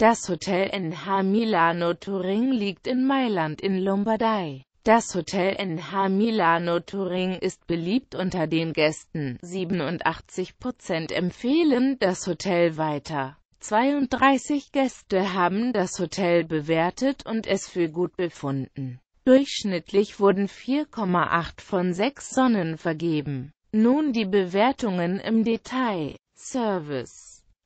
Das Hotel NH Milano Turing liegt in Mailand in Lombardei. Das Hotel NH Milano Turing ist beliebt unter den Gästen. 87% empfehlen das Hotel weiter. 32 Gäste haben das Hotel bewertet und es für gut befunden. Durchschnittlich wurden 4,8 von 6 Sonnen vergeben. Nun die Bewertungen im Detail. Service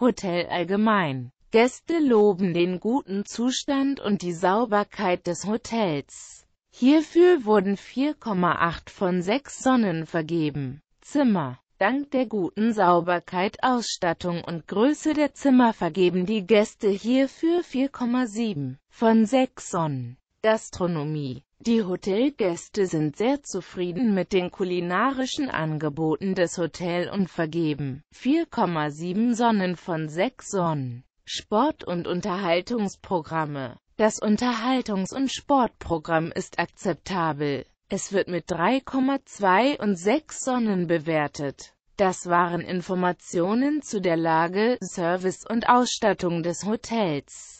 Hotel allgemein. Gäste loben den guten Zustand und die Sauberkeit des Hotels. Hierfür wurden 4,8 von 6 Sonnen vergeben. Zimmer Dank der guten Sauberkeit, Ausstattung und Größe der Zimmer vergeben die Gäste hierfür 4,7 von 6 Sonnen. Gastronomie die Hotelgäste sind sehr zufrieden mit den kulinarischen Angeboten des Hotels und vergeben 4,7 Sonnen von 6 Sonnen. Sport- und Unterhaltungsprogramme Das Unterhaltungs- und Sportprogramm ist akzeptabel. Es wird mit 3,2 und 6 Sonnen bewertet. Das waren Informationen zu der Lage, Service und Ausstattung des Hotels.